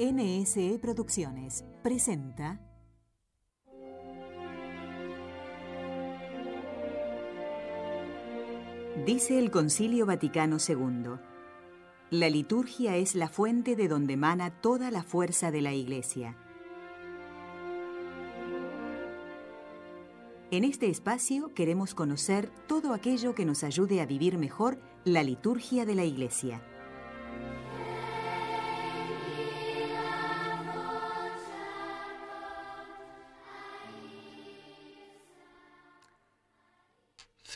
NSE Producciones presenta Dice el Concilio Vaticano II, la liturgia es la fuente de donde emana toda la fuerza de la Iglesia. En este espacio queremos conocer todo aquello que nos ayude a vivir mejor la liturgia de la Iglesia.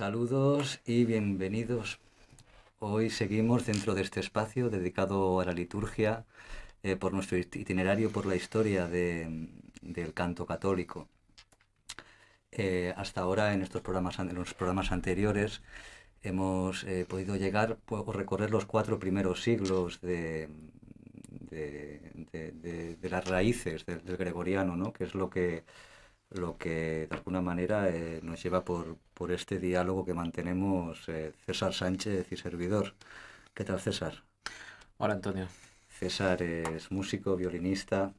Saludos y bienvenidos. Hoy seguimos dentro de este espacio dedicado a la liturgia eh, por nuestro itinerario por la historia del canto católico. Eh, hasta ahora en estos programas, en los programas anteriores hemos eh, podido llegar o recorrer los cuatro primeros siglos de, las raíces del, gregoriano, ¿no? que es lo que lo que de alguna manera eh, nos lleva por, este diálogo que mantenemos eh, César Sánchez y servidor. ¿Qué tal César? Hola Antonio. César es músico, violinista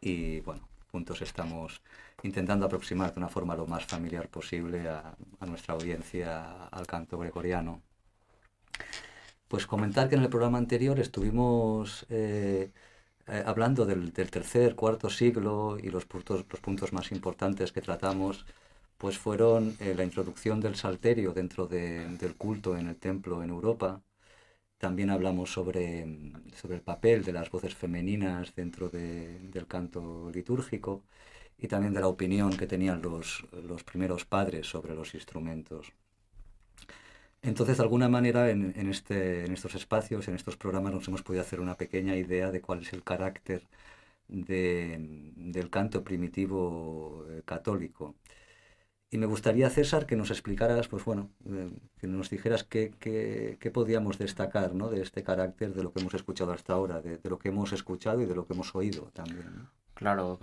y bueno, juntos estamos intentando aproximar de una forma lo más familiar posible a, nuestra audiencia al canto gregoriano. Pues comentar que en el programa anterior estuvimos eh, eh, hablando del, tercer, cuarto siglo y los puntos, más importantes que tratamos, pues fueron eh, la introducción del salterio dentro del culto en el templo en Europa. También hablamos sobre, el papel de las voces femeninas dentro del canto litúrgico y también de la opinión que tenían los primeros padres sobre los instrumentos. Entonces, de alguna manera, en, este, en, estos espacios, en estos programas, nos hemos podido hacer una pequeña idea de cuál es el carácter del canto primitivo eh, católico. Y me gustaría, César, que nos explicaras, pues bueno, eh, que nos dijeras qué, podíamos destacar de este carácter de lo que hemos escuchado hasta ahora, de, lo que hemos escuchado y de lo que hemos oído también. Claro,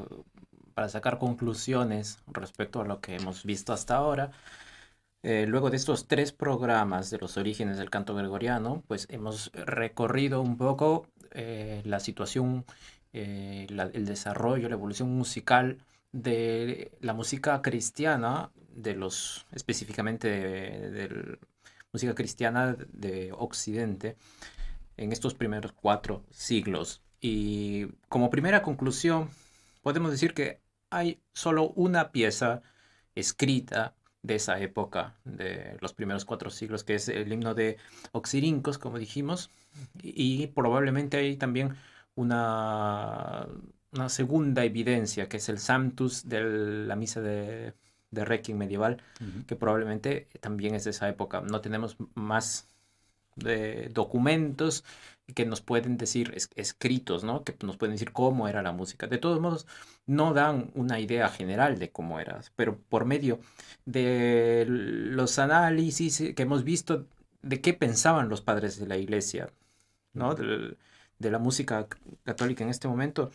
para sacar conclusiones respecto a lo que hemos visto hasta ahora, eh, luego de estos tres programas de los orígenes del canto gregoriano, pues hemos recorrido un poco eh, la situación, eh, el desarrollo, la evolución musical de la música cristiana, de los específicamente de, de la música cristiana de Occidente en estos primeros cuatro siglos. Y como primera conclusión, podemos decir que hay solo una pieza escrita de esa época, de los primeros cuatro siglos, que es el himno de Oxirincos, como dijimos, y, probablemente hay también una, una, segunda evidencia, que es el Sanctus de la misa de, de Requiem medieval, que probablemente también es de esa época. No tenemos más de documentos que nos pueden decir, escritos, ¿no? Que nos pueden decir cómo era la música. De todos modos, no dan una idea general de cómo era, pero por medio de los análisis que hemos visto de qué pensaban los padres de la iglesia, ¿no? De, la música católica en este momento,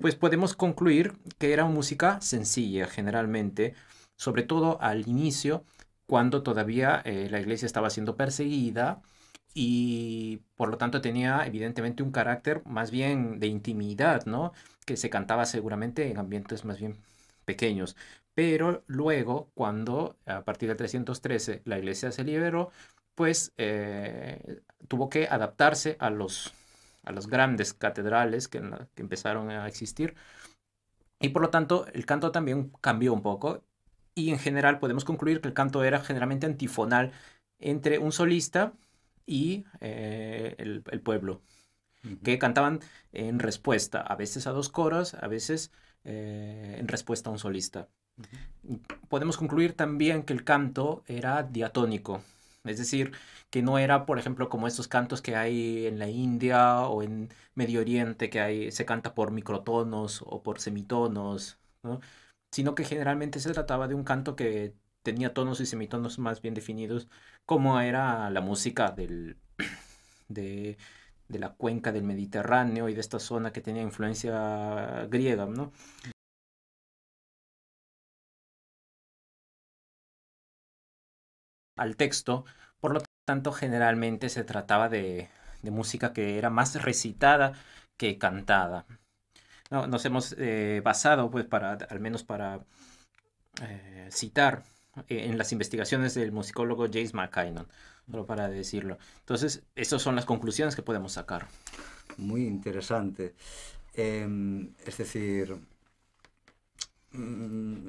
pues podemos concluir que era música sencilla generalmente, sobre todo al inicio, cuando todavía eh, la iglesia estaba siendo perseguida, y por lo tanto tenía evidentemente un carácter más bien de intimidad, ¿no? Que se cantaba seguramente en ambientes más bien pequeños. Pero luego, cuando a partir del 313 la iglesia se liberó, pues eh, tuvo que adaptarse a los, a grandes catedrales que, que empezaron a existir. Y por lo tanto, el canto también cambió un poco. Y en general podemos concluir que el canto era generalmente antifonal entre un solista y eh, el, pueblo, que cantaban en respuesta, a veces a dos coros, a veces eh, en respuesta a un solista. Podemos concluir también que el canto era diatónico, es decir, que no era, por ejemplo, como estos cantos que hay en la India o en Medio Oriente, que hay, se canta por microtonos o por semitonos, sino que generalmente se trataba de un canto que tenía tonos y semitonos más bien definidos, como era la música de, la cuenca del Mediterráneo y de esta zona que tenía influencia griega, al texto, por lo tanto generalmente se trataba de, música que era más recitada que cantada. nos hemos eh, basado, pues, para, al menos para eh, citar eh, en las investigaciones del musicólogo James McKinnon, solo para decirlo. Entonces, esas son las conclusiones que podemos sacar. Muy interesante. Em, es decir, mm,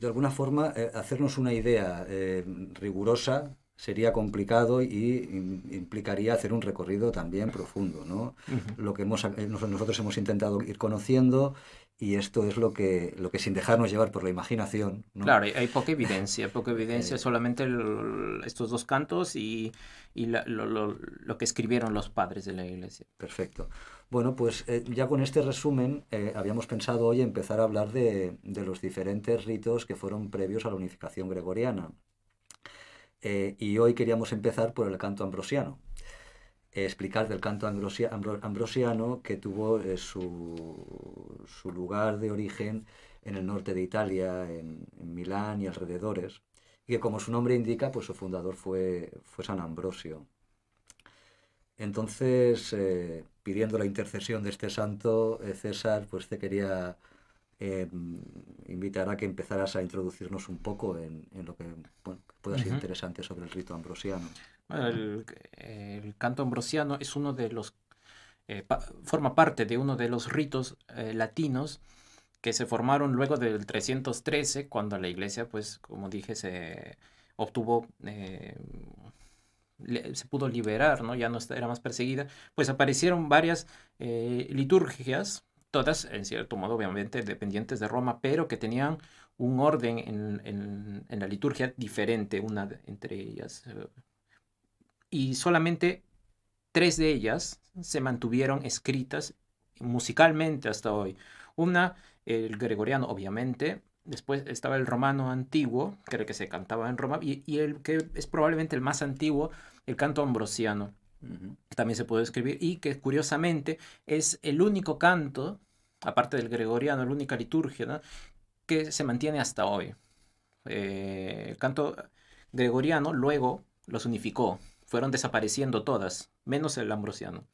de alguna forma, eh, hacernos una idea eh, rigurosa sería complicado y implicaría hacer un recorrido también profundo. Lo que eh, nosotros hemos intentado ir conociendo y esto es lo que, lo que sin dejarnos llevar por la imaginación. ¿no? Claro, hay poca evidencia, poca evidencia, eh. solamente estos dos cantos y, lo, que escribieron los padres de la iglesia. Perfecto. Bueno, pues eh, ya con este resumen habíamos pensado hoy empezar a hablar de, de, los diferentes ritos que fueron previos a la unificación gregoriana. Eh, y hoy queríamos empezar por el canto ambrosiano. Eh, explicar del canto ambrosiano que tuvo eh, su, lugar de origen en el norte de Italia, en, Milán y alrededores, y que como su nombre indica, pues su fundador fue, fue San Ambrosio. Entonces, pidiendo la intercesión de este santo, César pues te quería eh, invitará a que empezaras a introducirnos un poco en, lo que pueda ser interesante sobre el rito ambrosiano. el, canto ambrosiano es uno de los eh, forma parte de uno de los ritos eh, latinos que se formaron luego del 313 cuando la iglesia pues como dije se obtuvo se pudo liberar, ¿no? ya no era más perseguida, pues aparecieron varias liturgias todas en cierto modo obviamente dependientes de Roma, pero que tenían un orden en, la liturgia diferente una entre ellas. Eh, y solamente tres de ellas se mantuvieron escritas musicalmente hasta hoy. Una, el gregoriano obviamente, después estaba el romano antiguo, que el que se cantaba en Roma, y el que es probablemente el más antiguo, el canto ambrosiano. También se puede escribir y que curiosamente es el único canto, aparte del gregoriano, la única liturgia que se mantiene hasta hoy. Eh, el canto gregoriano luego los unificó, fueron desapareciendo todas, menos el ambrosiano.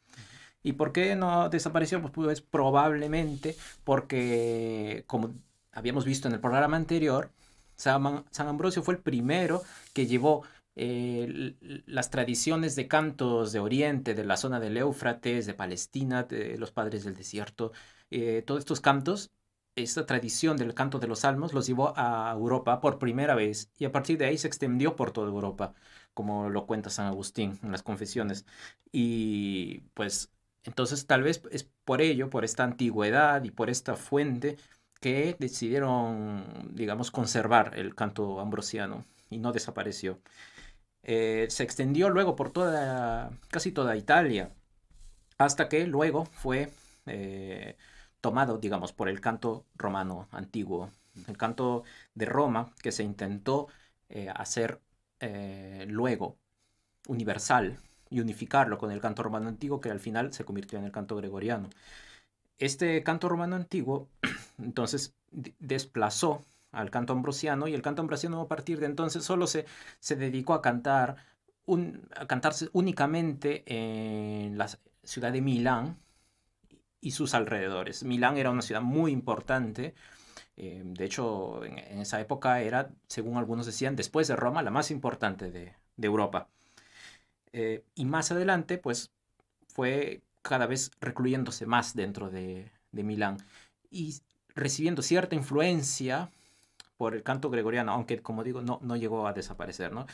¿Y por qué no desapareció? Pues, pues probablemente porque, como habíamos visto en el programa anterior, San, San Ambrosio fue el primero que llevó eh, las tradiciones de cantos de Oriente, de la zona del Éufrates, de Palestina, de los padres del desierto, eh, todos estos cantos, esta tradición del canto de los salmos los llevó a Europa por primera vez y a partir de ahí se extendió por toda Europa, como lo cuenta San Agustín en las confesiones. Y pues entonces tal vez es por ello, por esta antigüedad y por esta fuente que decidieron, digamos, conservar el canto ambrosiano y no desapareció. Eh, se extendió luego por toda, casi toda Italia, hasta que luego fue eh, tomado, digamos, por el canto romano antiguo, el canto de Roma, que se intentó eh, hacer luego universal y unificarlo con el canto romano antiguo, que al final se convirtió en el canto gregoriano. Este canto romano antiguo, entonces, desplazó al cantón ambrosiano y el cantón brusiano a partir de entonces solo se, se dedicó a cantar, a cantarse únicamente en la ciudad de Milán y sus alrededores. Milán era una ciudad muy importante. Eh, de hecho, en, esa época era, según algunos decían, después de Roma, la más importante de, Europa. Eh, y más adelante, pues, fue cada vez recluyéndose más dentro de, de Milán y recibiendo cierta influencia por el canto gregoriano, aunque como digo, no, no llegó a desaparecer, ¿no?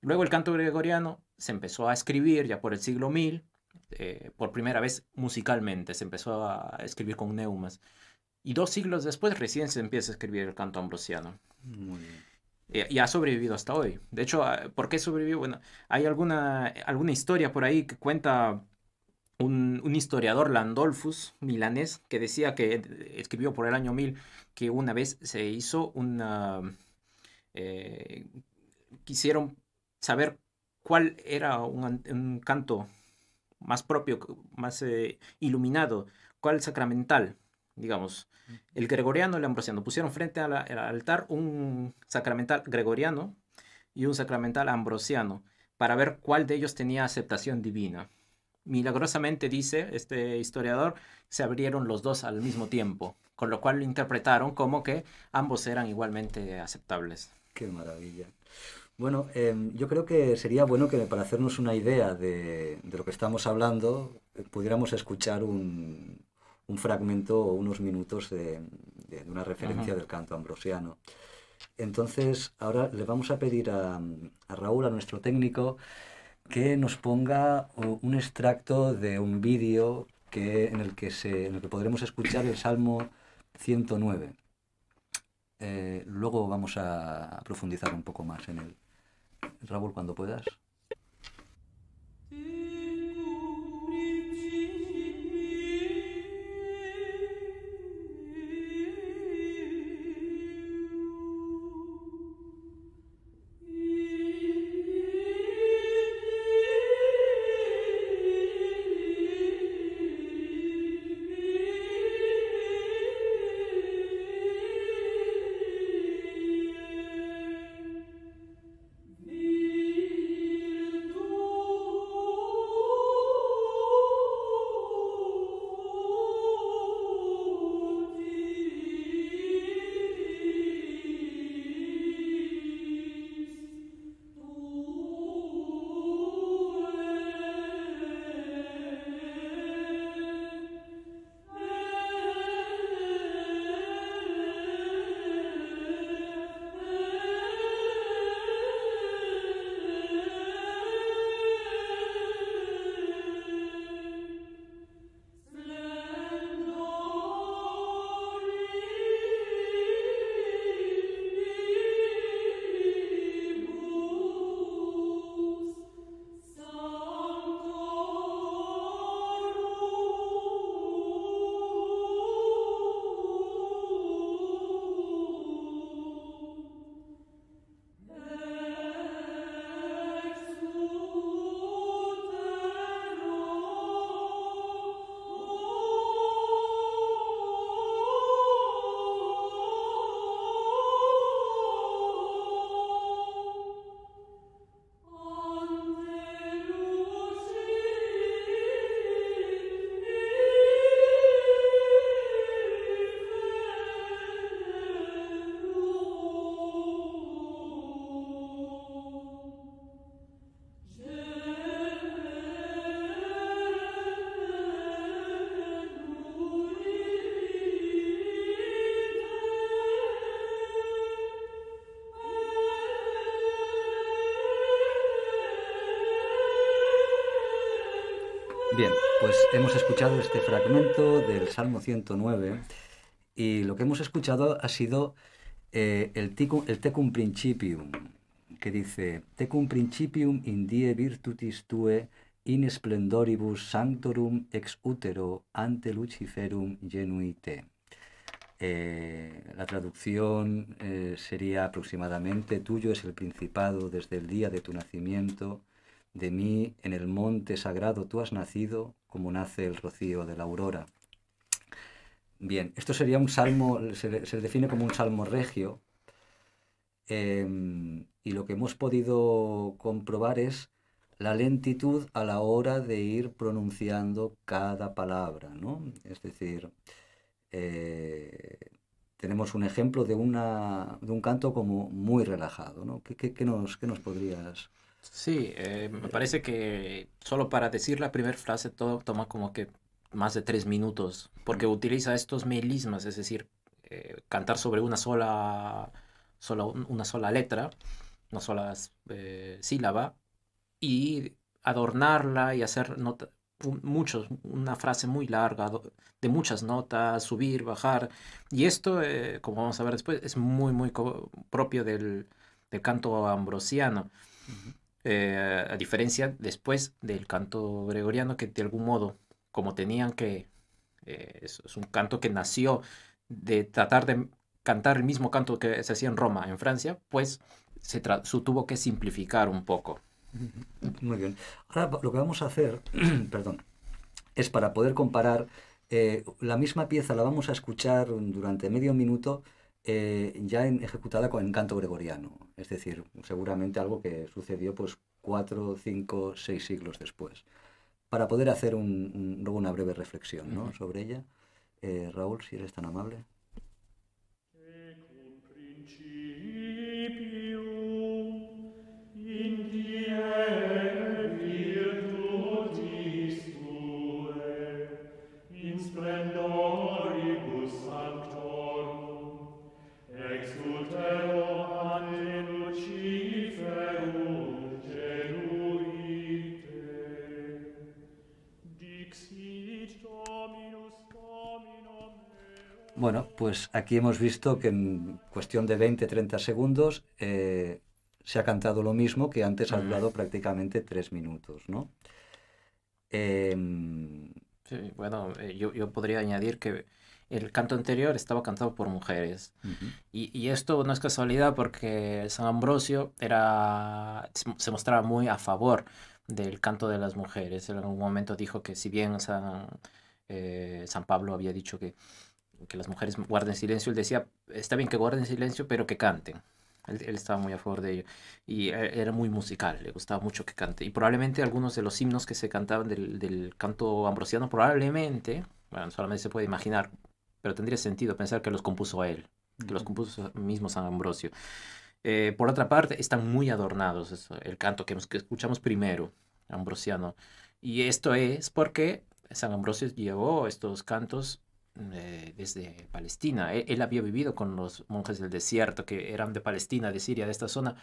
Luego el canto gregoriano se empezó a escribir ya por el siglo 1000, eh, por primera vez musicalmente, se empezó a escribir con neumas. Y dos siglos después recién se empieza a escribir el canto ambrosiano. Muy bien. y ha sobrevivido hasta hoy. De hecho, ah, ¿por qué sobrevivió? Bueno, hay alguna, alguna historia por ahí que cuenta un, historiador, Landolfus, milanés, que decía que escribió por el año 1000 que una vez se hizo una... Eh, quisieron saber cuál era un, canto más propio, más eh, iluminado, cuál sacramental, digamos. El gregoriano y el ambrosiano. Pusieron frente al altar un sacramental gregoriano y un sacramental ambrosiano para ver cuál de ellos tenía aceptación divina milagrosamente dice este historiador, se abrieron los dos al mismo tiempo, con lo cual lo interpretaron como que ambos eran igualmente aceptables. Qué maravilla. Bueno, em, yo creo que sería bueno que para hacernos una idea de, de lo que estamos hablando, eh, pudiéramos escuchar un, un fragmento o unos minutos de, de, una referencia del canto ambrosiano. Entonces, ahora le vamos a pedir a, a Raúl, a nuestro técnico, que nos ponga un extracto de un vídeo que, en, el que se, podremos escuchar el Salmo 109. Eh, luego vamos a profundizar un poco más en él. Raúl, cuando puedas. hemos escuchado este fragmento del Salmo 109 y lo que hemos escuchado ha sido eh, el, tecum principium, que dice, tecum principium in die virtutis tue in splendoribus sanctorum ex utero ante luciferum genuite. Eh, la traducción eh, sería aproximadamente, tuyo es el principado desde el día de tu nacimiento de mí en el monte sagrado tú has nacido como nace el rocío de la aurora. Bien, esto sería un salmo, se, define como un salmo regio. Em, y lo que hemos podido comprobar es la lentitud a la hora de ir pronunciando cada palabra, ¿no? Es decir, eh, tenemos un ejemplo de, de un canto como muy relajado, qué nos podrías...? Sí, eh, me parece que solo para decir la primera frase todo toma como que más de tres minutos, porque utiliza estos melismas, es decir, eh, cantar sobre una sola, una sola letra, una sola eh, sílaba, y adornarla y hacer una frase muy larga, de muchas notas, subir, bajar. Y esto, como vamos a ver después, es muy, muy propio del, canto ambrosiano. Eh, a diferencia después del canto gregoriano que de algún modo, como tenían que, eh, es, un canto que nació de tratar de cantar el mismo canto que se hacía en Roma, en Francia, pues se, tuvo que simplificar un poco. Muy bien. Ahora lo que vamos a hacer, perdón, es para poder comparar, eh, la misma pieza la vamos a escuchar durante medio minuto eh, ya ejecutada con encanto gregoriano, es decir, seguramente algo que sucedió pues cuatro, cinco, seis siglos después. Para poder hacer un, luego una breve reflexión sobre ella, eh, Raúl, si eres tan amable. pues aquí hemos visto que en cuestión de 20-30 segundos eh, se ha cantado lo mismo que antes ha durado mm. prácticamente tres minutos, ¿no? Em, sí, bueno, eh, yo, podría añadir que el canto anterior estaba cantado por mujeres. y, esto no es casualidad porque San Ambrosio era, se mostraba muy a favor del canto de las mujeres. en algún momento dijo que si bien San eh, Pablo había dicho que que las mujeres guarden silencio, él decía, está bien que guarden silencio, pero que canten. Él, estaba muy a favor de ello. Y e, era muy musical, le gustaba mucho que cante. Y probablemente algunos de los himnos que se cantaban del, del canto ambrosiano, probablemente, bueno, solamente se puede imaginar, pero tendría sentido pensar que los compuso a él, que los compuso mismo San Ambrosio. Eh, por otra parte, están muy adornados, el canto que, que escuchamos primero, ambrosiano. Y esto es porque San Ambrosio llevó estos cantos eh, desde Palestina. E-, él, había vivido con los monjes del desierto, que eran de Palestina, de Siria, de esta zona,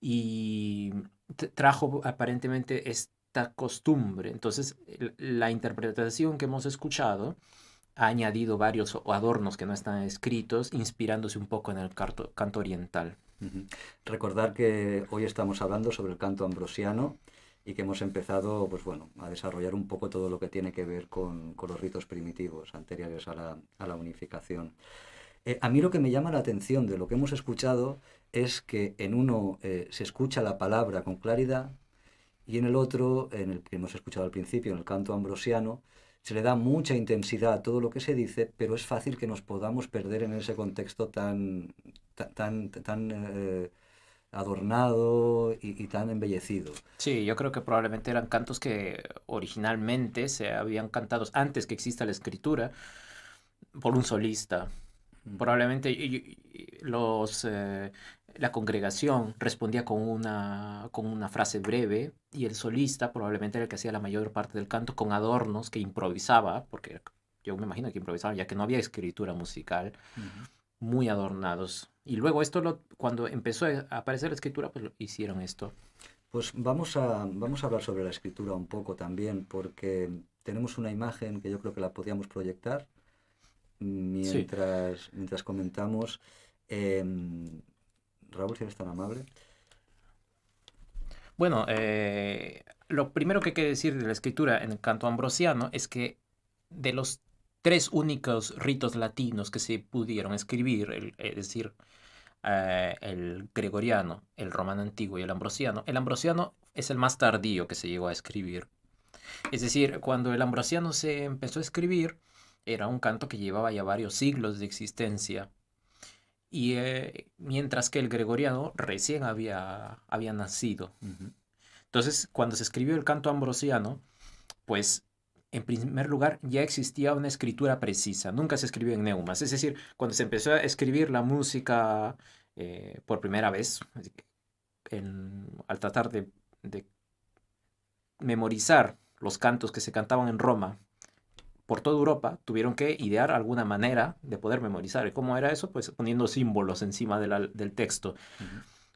y trajo aparentemente esta costumbre. Entonces, la interpretación que hemos escuchado ha añadido varios adornos que no están escritos, inspirándose un poco en el canto, oriental. Recordar que hoy estamos hablando sobre el canto ambrosiano, y que hemos empezado pues bueno, a desarrollar un poco todo lo que tiene que ver con, los ritos primitivos anteriores a la, a la unificación. Eh, a mí lo que me llama la atención de lo que hemos escuchado es que en uno eh, se escucha la palabra con claridad y en el otro, en el que hemos escuchado al principio, en el canto ambrosiano, se le da mucha intensidad a todo lo que se dice, pero es fácil que nos podamos perder en ese contexto tan, tan, tan, tan eh, adornado y, tan embellecido. Sí, yo creo que probablemente eran cantos que originalmente se habían cantado antes que exista la escritura por un solista. Probablemente los, eh, la congregación respondía con una, con una frase breve y el solista probablemente era el que hacía la mayor parte del canto con adornos que improvisaba, porque yo me imagino que improvisaba ya que no había escritura musical, muy adornados y luego esto, lo, cuando empezó a aparecer la escritura, pues lo, hicieron esto. Pues vamos a, vamos a hablar sobre la escritura un poco también, porque tenemos una imagen que yo creo que la podíamos proyectar mientras, mientras comentamos. Em, Raúl, si eres tan amable. Bueno, eh, lo primero que hay que decir de la escritura en el canto ambrosiano es que de los tres únicos ritos latinos que se pudieron escribir, es decir, eh, el gregoriano, el romano antiguo y el ambrosiano. El ambrosiano es el más tardío que se llegó a escribir. Es decir, cuando el ambrosiano se empezó a escribir, era un canto que llevaba ya varios siglos de existencia. Y eh, mientras que el gregoriano recién había, había nacido. Entonces, cuando se escribió el canto ambrosiano, pues en primer lugar, ya existía una escritura precisa, nunca se escribió en neumas. Es decir, cuando se empezó a escribir la música eh, por primera vez, al tratar de, memorizar los cantos que se cantaban en Roma, por toda Europa, tuvieron que idear alguna manera de poder memorizar. cómo era eso? Pues poniendo símbolos encima del texto.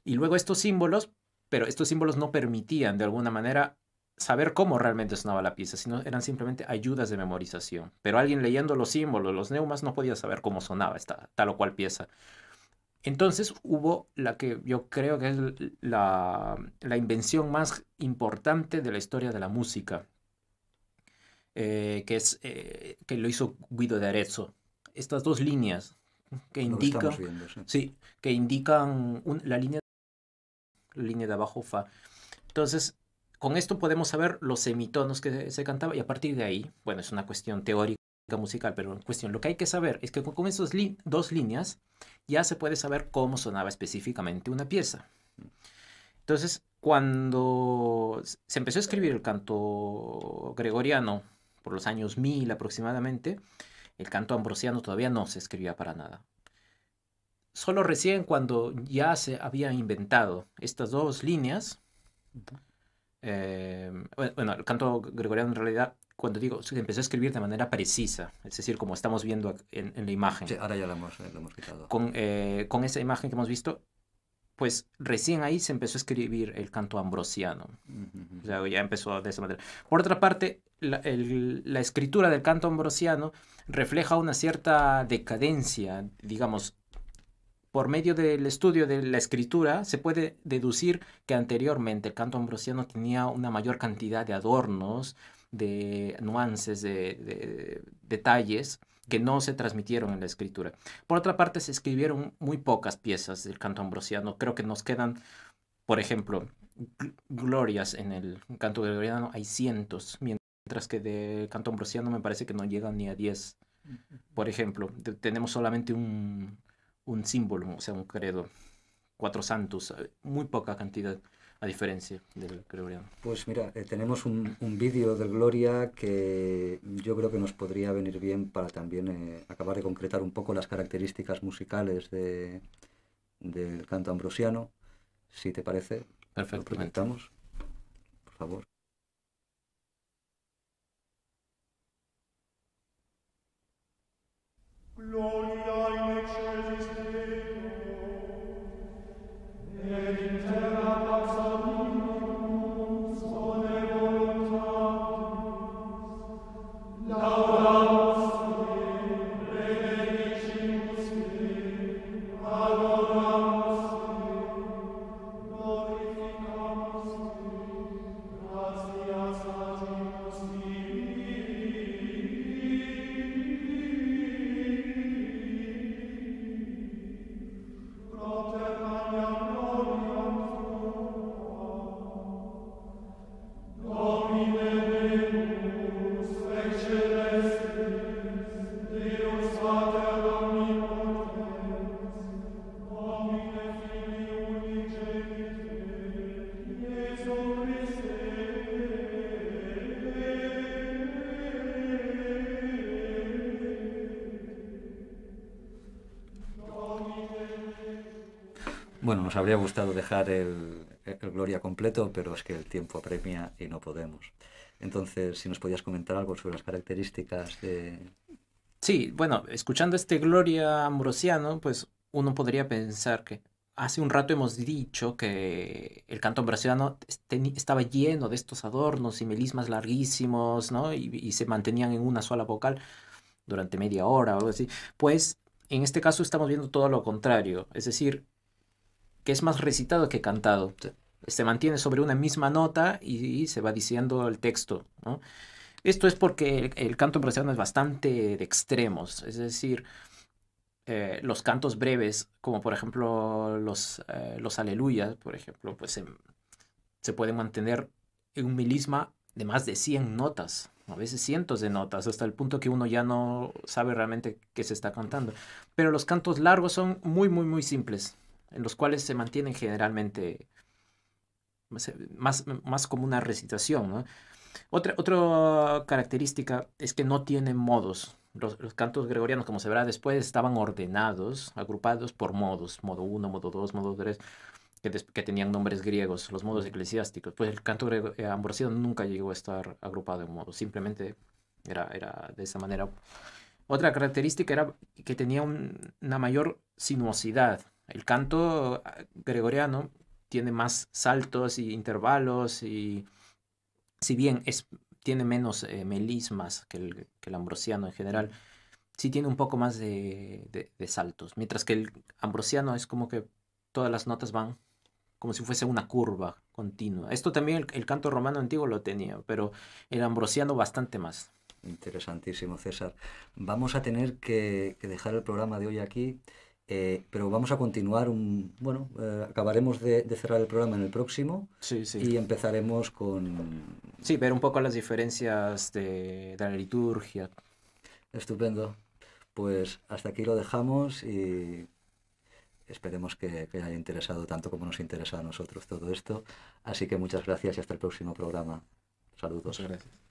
Y luego estos símbolos, pero estos símbolos no permitían de alguna manera saber cómo realmente sonaba la pieza, sino eran simplemente ayudas de memorización. Pero alguien leyendo los símbolos, los neumas, no podía saber cómo sonaba esta tal o cual pieza. Entonces hubo la que yo creo que es la, invención más importante de la historia de la música, eh, que, es, eh, que lo hizo Guido de Arezzo. Estas dos líneas que indican, sí. que indican la línea, la línea de abajo fa. Entonces, con esto podemos saber los semitonos que se cantaba y a partir de ahí, bueno, es una cuestión teórica musical, pero en cuestión lo que hay que saber es que con esas dos líneas ya se puede saber cómo sonaba específicamente una pieza. Entonces, cuando se empezó a escribir el canto gregoriano por los años 1000 aproximadamente, el canto ambrosiano todavía no se escribía para nada. Solo recién cuando ya se habían inventado estas dos líneas, eh, bueno, el canto gregoriano en realidad, cuando digo, se empezó a escribir de manera precisa, es decir, como estamos viendo en, la imagen. Sí, ahora ya lo hemos, quitado. Eh, con, esa imagen que hemos visto, pues recién ahí se empezó a escribir el canto ambrosiano. O sea, ya empezó de esa manera. Por otra parte, la, la escritura del canto ambrosiano refleja una cierta decadencia, digamos, por medio del estudio de la escritura, se puede deducir que anteriormente el canto ambrosiano tenía una mayor cantidad de adornos, de nuances, de, detalles que no se transmitieron en la escritura. Por otra parte, se escribieron muy pocas piezas del canto ambrosiano. Creo que nos quedan, por ejemplo, glorias en el canto gregoriano, hay cientos, mientras que del canto ambrosiano me parece que no llegan ni a diez. Por ejemplo, tenemos solamente un, un símbolo, o sea, un credo, cuatro santos, eh, muy poca cantidad a diferencia del gregoriano. Pues mira, eh, tenemos un, vídeo del Gloria que yo creo que nos podría venir bien para también eh, acabar de concretar un poco las características musicales de, del canto ambrosiano, si te parece. Perfecto. presentamos, por favor. Bueno, nos habría gustado dejar el, el, Gloria completo, pero es que el tiempo apremia y no podemos. Entonces, si nos podías comentar algo sobre las características de... Sí, bueno, escuchando este Gloria ambrosiano, pues uno podría pensar que hace un rato hemos dicho que el canto ambrosiano este, estaba lleno de estos adornos y melismas larguísimos, ¿no? Y, y se mantenían en una sola vocal durante media hora o algo así. Pues en este caso estamos viendo todo lo contrario, es decir, que es más recitado que cantado. Se mantiene sobre una misma nota y, se va diciendo el texto. Esto es porque el, canto brasileño es bastante de extremos, es decir, eh, los cantos breves, como por ejemplo los, eh, los aleluyas, por ejemplo, pues se, pueden mantener en un milisma de más de 100 notas, a veces cientos de notas, hasta el punto que uno ya no sabe realmente qué se está cantando. Pero los cantos largos son muy, muy, muy simples en los cuales se mantienen generalmente más, eh, más como una recitación. Otra, otra característica es que no tienen modos. Los, cantos gregorianos, como se verá después, estaban ordenados, agrupados por modos, modo 1, modo 2, modo 3, que, que, tenían nombres griegos, los modos eclesiásticos. Pues el canto eh, nunca llegó a estar agrupado en modos, simplemente era, era de esa manera. Otra característica era que tenía una mayor sinuosidad, el canto ah, gregoriano tiene más saltos y intervalos y si bien es, tiene menos eh, melismas que el, ambrosiano en general, sí tiene un poco más de, saltos. Mientras que el ambrosiano es como que todas las notas van como si fuese una curva continua. Esto también el, canto romano antiguo lo tenía, pero el ambrosiano bastante más. Interesantísimo, César. Vamos a tener que dejar el programa de hoy aquí. Eh, pero vamos a continuar un... Bueno, eh, acabaremos de, cerrar el programa en el próximo y empezaremos con... Sí, ver un poco las diferencias de, la liturgia. Estupendo. Pues hasta aquí lo dejamos y esperemos que, que haya interesado tanto como nos interesa a nosotros todo esto. Así que muchas gracias y hasta el próximo programa. Saludos. Muchas gracias.